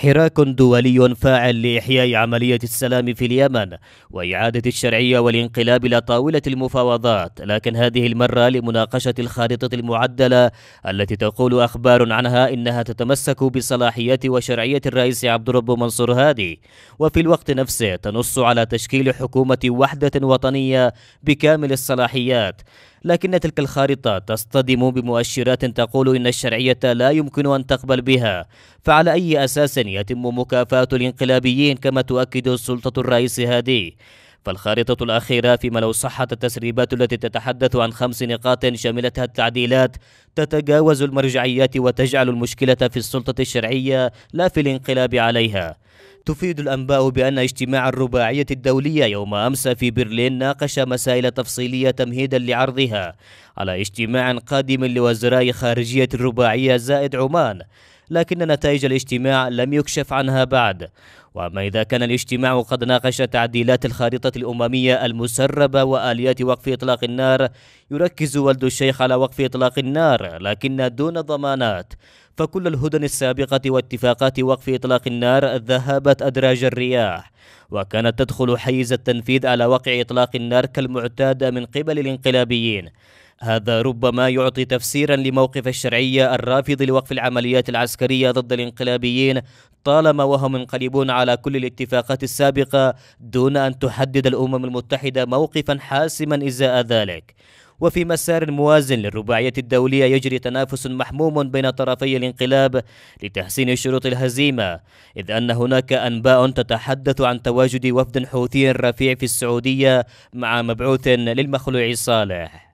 حراك دولي فاعل لإحياء عملية السلام في اليمن وإعادة الشرعية والانقلاب إلى طاولة المفاوضات لكن هذه المرة لمناقشة الخارطة المعدلة التي تقول أخبار عنها إنها تتمسك بصلاحية وشرعية الرئيس عبد الرب منصور هادي وفي الوقت نفسه تنص على تشكيل حكومة وحدة وطنية بكامل الصلاحيات لكن تلك الخارطة تصطدم بمؤشرات تقول إن الشرعية لا يمكن أن تقبل بها فعلى أي أساس يتم مكافأة الانقلابيين كما تؤكد السلطة الرئيس هادي فالخارطة الأخيرة فيما لو صحت التسريبات التي تتحدث عن خمس نقاط شملتها التعديلات تتجاوز المرجعيات وتجعل المشكلة في السلطة الشرعية لا في الانقلاب عليها تفيد الأنباء بأن اجتماع الرباعية الدولية يوم أمس في برلين ناقش مسائل تفصيلية تمهيدا لعرضها على اجتماع قادم لوزراء خارجية الرباعية زائد عمان لكن نتائج الاجتماع لم يكشف عنها بعد وأما إذا كان الاجتماع قد ناقش تعديلات الخارطة الأممية المسربة وآليات وقف إطلاق النار يركز ولد الشيخ على وقف إطلاق النار لكن دون ضمانات فكل الهدن السابقة واتفاقات وقف إطلاق النار ذهبت أدراج الرياح وكانت تدخل حيز التنفيذ على وقع إطلاق النار كالمعتاد من قبل الانقلابيين هذا ربما يعطي تفسيرا لموقف الشرعية الرافض لوقف العمليات العسكرية ضد الانقلابيين طالما وهم منقلبون على كل الاتفاقات السابقة دون أن تحدد الأمم المتحدة موقفا حاسما إزاء ذلك وفي مسار موازن للرباعية الدولية يجري تنافس محموم بين طرفي الانقلاب لتحسين شروط الهزيمة إذ أن هناك أنباء تتحدث عن تواجد وفد حوثي رفيع في السعودية مع مبعوث للمخلوع صالح